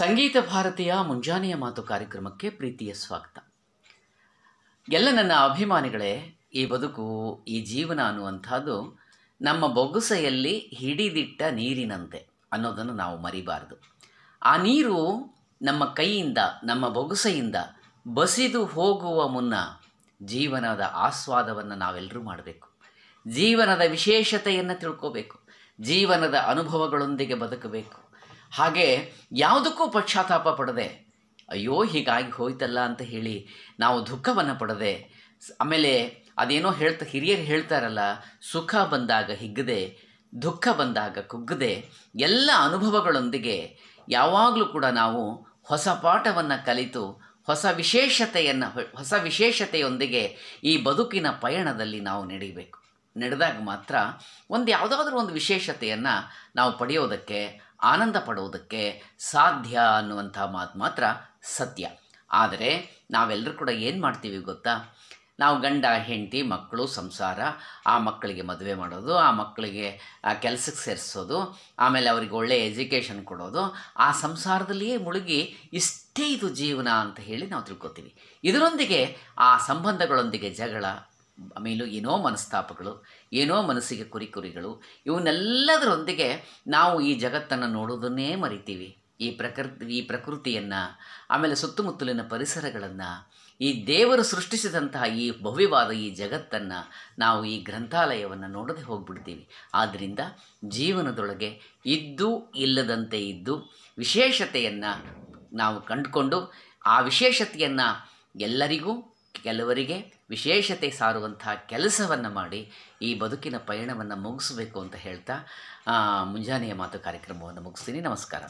ಸಂಗೀತ ಭಾರತೀಯ ಮುಂಜಾನೆಯ ಮಾತು ಕಾರ್ಯಕ್ರಮಕ್ಕೆ ಪ್ರೀತಿಯ ಸ್ವಾಗತ ಎಲ್ಲ ನನ್ನ ಅಭಿಮಾನಿಗಳೇ ಈ ಬದುಕು ಈ ಜೀವನ ಅನ್ನುವಂಥದ್ದು ನಮ್ಮ ಬೊಗುಸೆಯಲ್ಲಿ ಹಿಡಿದಿಟ್ಟ ನೀರಿನಂತೆ ಅನ್ನೋದನ್ನು ನಾವು ಮರಿಬಾರದು ಆ ನೀರು ನಮ್ಮ ಕೈಯಿಂದ ನಮ್ಮ ಬೊಗುಸೆಯಿಂದ ಬಸಿದು ಹೋಗುವ ಮುನ್ನ ಜೀವನದ ಆಸ್ವಾದವನ್ನು ನಾವೆಲ್ಲರೂ ಮಾಡಬೇಕು ಜೀವನದ ವಿಶೇಷತೆಯನ್ನು ತಿಳ್ಕೋಬೇಕು ಜೀವನದ ಅನುಭವಗಳೊಂದಿಗೆ ಬದುಕಬೇಕು ಹಾಗೆ ಯಾವುದಕ್ಕೂ ಪಕ್ಷಾತಾಪ ಪಡದೆ ಅಯ್ಯೋ ಹೀಗಾಗಿ ಹೋಯ್ತಲ್ಲ ಅಂತ ಹೇಳಿ ನಾವು ದುಃಖವನ್ನು ಪಡದೆ ಆಮೇಲೆ ಅದೇನೋ ಹೇಳ್ತಾ ಹಿರಿಯರು ಹೇಳ್ತಾರಲ್ಲ ಸುಖ ಬಂದಾಗ ಹಿಗ್ಗದೆ ದುಃಖ ಬಂದಾಗ ಕುಗ್ಗದೆ ಎಲ್ಲ ಅನುಭವಗಳೊಂದಿಗೆ ಯಾವಾಗಲೂ ಕೂಡ ನಾವು ಹೊಸ ಪಾಠವನ್ನು ಕಲಿತು ಹೊಸ ವಿಶೇಷತೆಯನ್ನು ಹೊಸ ವಿಶೇಷತೆಯೊಂದಿಗೆ ಈ ಬದುಕಿನ ಪಯಣದಲ್ಲಿ ನಾವು ನಡೀಬೇಕು ನಡೆದಾಗ ಮಾತ್ರ ಒಂದು ಯಾವುದಾದ್ರೂ ಒಂದು ವಿಶೇಷತೆಯನ್ನು ನಾವು ಪಡೆಯೋದಕ್ಕೆ ಆನಂದ ಪಡುವುದಕ್ಕೆ ಸಾಧ್ಯ ಅನ್ನುವಂಥ ಮಾತು ಮಾತ್ರ ಸತ್ಯ ಆದರೆ ನಾವೆಲ್ಲರೂ ಕೂಡ ಏನು ಮಾಡ್ತೀವಿ ಗೊತ್ತಾ ನಾವು ಗಂಡ ಹೆಂಡತಿ ಮಕ್ಕಳು ಸಂಸಾರ ಆ ಮಕ್ಕಳಿಗೆ ಮದುವೆ ಮಾಡೋದು ಆ ಮಕ್ಕಳಿಗೆ ಕೆಲಸಕ್ಕೆ ಸೇರಿಸೋದು ಆಮೇಲೆ ಅವರಿಗೆ ಒಳ್ಳೆಯ ಎಜುಕೇಷನ್ ಕೊಡೋದು ಆ ಸಂಸಾರದಲ್ಲಿಯೇ ಮುಳುಗಿ ಇಷ್ಟೇ ಇದು ಜೀವನ ಅಂತ ಹೇಳಿ ನಾವು ತಿಳ್ಕೊತೀವಿ ಇದರೊಂದಿಗೆ ಆ ಸಂಬಂಧಗಳೊಂದಿಗೆ ಜಗಳ ಆಮೇಲೂ ಏನೋ ಮನಸ್ತಾಪಗಳು ಏನೋ ಮನಸ್ಸಿಗೆ ಕುರಿ ಕುರಿಗಳು ಇವನ್ನೆಲ್ಲದರೊಂದಿಗೆ ನಾವು ಈ ಜಗತ್ತನ್ನು ನೋಡೋದನ್ನೇ ಮರಿತೀವಿ ಈ ಪ್ರಕೃತಿ ಈ ಪ್ರಕೃತಿಯನ್ನು ಆಮೇಲೆ ಸುತ್ತಮುತ್ತಲಿನ ಪರಿಸರಗಳನ್ನು ಈ ದೇವರು ಸೃಷ್ಟಿಸಿದಂತಹ ಈ ಭವ್ಯವಾದ ಈ ಜಗತ್ತನ್ನು ನಾವು ಈ ಗ್ರಂಥಾಲಯವನ್ನು ನೋಡದೆ ಹೋಗ್ಬಿಡ್ತೀವಿ ಆದ್ದರಿಂದ ಜೀವನದೊಳಗೆ ಇದ್ದು ಇಲ್ಲದಂತೆ ಇದ್ದು ವಿಶೇಷತೆಯನ್ನು ನಾವು ಕಂಡುಕೊಂಡು ಆ ವಿಶೇಷತೆಯನ್ನು ಎಲ್ಲರಿಗೂ ಕೆಲವರಿಗೆ ವಿಶೇಷತೆ ಸಾರುವಂತಹ ಕೆಲಸವನ್ನು ಮಾಡಿ ಈ ಬದುಕಿನ ಪಯಣವನ್ನು ಮುಗಿಸಬೇಕು ಅಂತ ಹೇಳ್ತಾ ಮುಂಜಾನೆಯ ಮಾತು ಕಾರ್ಯಕ್ರಮವನ್ನು ಮುಗಿಸ್ತೀನಿ ನಮಸ್ಕಾರ